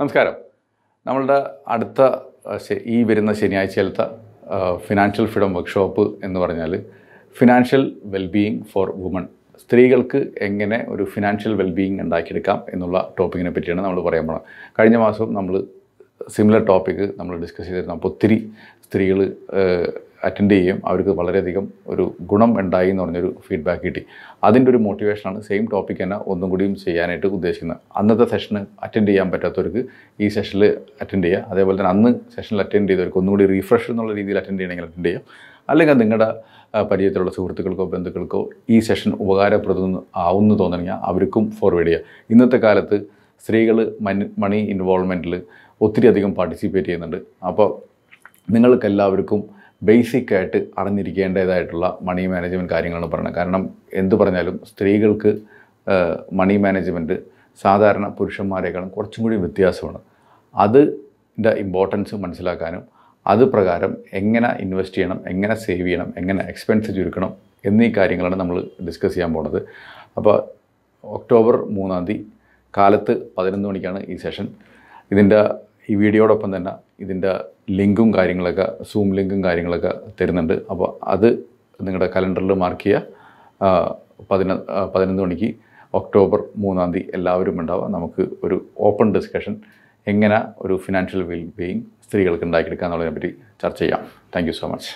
നമസ്കാരം നമ്മളുടെ അടുത്ത ഈ വരുന്ന ശനിയാഴ്ചയിലത്തെ ഫിനാൻഷ്യൽ ഫ്രീഡം വർക്ക്ഷോപ്പ് എന്ന് പറഞ്ഞാൽ ഫിനാൻഷ്യൽ വെൽബീയിങ് ഫോർ വുമൺ സ്ത്രീകൾക്ക് എങ്ങനെ ഒരു ഫിനാൻഷ്യൽ വെൽബീയിങ് ഉണ്ടാക്കിയെടുക്കാം എന്നുള്ള ടോപ്പിക്കിനെ പറ്റിയാണ് നമ്മൾ പറയാൻ പോകുന്നത് കഴിഞ്ഞ മാസം നമ്മൾ സിമിലർ ടോപ്പിക്ക് നമ്മൾ ഡിസ്കസ് ചെയ്തിരുന്നു അപ്പോൾ ഒത്തിരി സ്ത്രീകൾ അറ്റൻഡ് ചെയ്യുകയും അവർക്ക് വളരെയധികം ഒരു ഗുണം ഉണ്ടായി എന്ന് പറഞ്ഞൊരു ഫീഡ്ബാക്ക് കിട്ടി അതിൻ്റെ ഒരു മോട്ടിവേഷനാണ് സെയിം ടോപ്പിക് തന്നെ ഒന്നും കൂടിയും ചെയ്യാനായിട്ട് ഉദ്ദേശിക്കുന്നത് അന്നത്തെ സെഷന് അറ്റൻഡ് ചെയ്യാൻ പറ്റാത്തവർക്ക് ഈ സെഷനിൽ അറ്റൻഡ് ചെയ്യുക അതേപോലെ തന്നെ അന്ന് സെഷനിൽ അറ്റൻഡ് ചെയ്തവർക്ക് ഒന്നുകൂടി റീഫ്രഷ് എന്നുള്ള രീതിയിൽ അറ്റൻഡ് ചെയ്യണമെങ്കിൽ അറ്റൻഡ് ചെയ്യാം അല്ലെങ്കിൽ നിങ്ങളുടെ പരിചയത്തിലുള്ള സുഹൃത്തുക്കൾക്കോ ബന്ധുക്കൾക്കോ ഈ സെഷൻ ഉപകാരപ്രദം ആവുമെന്ന് തോന്നണമെങ്കിൽ അവർക്കും ഫോർവേഡ് ചെയ്യുക ഇന്നത്തെ കാലത്ത് സ്ത്രീകൾ മണി ഇൻവോൾവ്മെൻറ്റിൽ ഒത്തിരി അധികം പാർട്ടിസിപ്പേറ്റ് ചെയ്യുന്നുണ്ട് അപ്പോൾ നിങ്ങൾക്കെല്ലാവർക്കും ബേസിക് ആയിട്ട് അറിഞ്ഞിരിക്കേണ്ടതായിട്ടുള്ള മണി മാനേജ്മെൻറ്റ് കാര്യങ്ങളാണ് പറയുന്നത് കാരണം എന്തു പറഞ്ഞാലും സ്ത്രീകൾക്ക് മണി മാനേജ്മെൻറ്റ് സാധാരണ പുരുഷന്മാരെക്കാളും കുറച്ചും കൂടി വ്യത്യാസമാണ് അതിൻ്റെ ഇമ്പോർട്ടൻസ് മനസ്സിലാക്കാനും അത് പ്രകാരം എങ്ങനെ ഇൻവെസ്റ്റ് ചെയ്യണം എങ്ങനെ സേവ് ചെയ്യണം എങ്ങനെ എക്സ്പെൻസ് ചുരുക്കണം എന്നീ കാര്യങ്ങളാണ് നമ്മൾ ഡിസ്കസ് ചെയ്യാൻ പോണത് അപ്പോൾ ഒക്ടോബർ മൂന്നാം തീയതി കാലത്ത് പതിനൊന്ന് മണിക്കാണ് ഈ സെഷൻ ഇതിൻ്റെ ഈ വീഡിയോടൊപ്പം തന്നെ ഇതിൻ്റെ ലിങ്കും കാര്യങ്ങളൊക്കെ സൂം ലിങ്കും കാര്യങ്ങളൊക്കെ തരുന്നുണ്ട് അപ്പോൾ അത് നിങ്ങളുടെ കലണ്ടറിൽ മാർക്ക് ചെയ്യുക പതിന പതിനൊന്ന് മണിക്ക് ഒക്ടോബർ മൂന്നാം തീയതി എല്ലാവരും ഉണ്ടാവുക നമുക്ക് ഒരു ഓപ്പൺ ഡിസ്കഷൻ എങ്ങനെ ഒരു ഫിനാൻഷ്യൽ വെൽ ബീയിങ് സ്ത്രീകൾക്ക് ഉണ്ടാക്കിയെടുക്കുക എന്നുള്ളതിനെപ്പറ്റി ചർച്ച ചെയ്യാം താങ്ക് സോ മച്ച്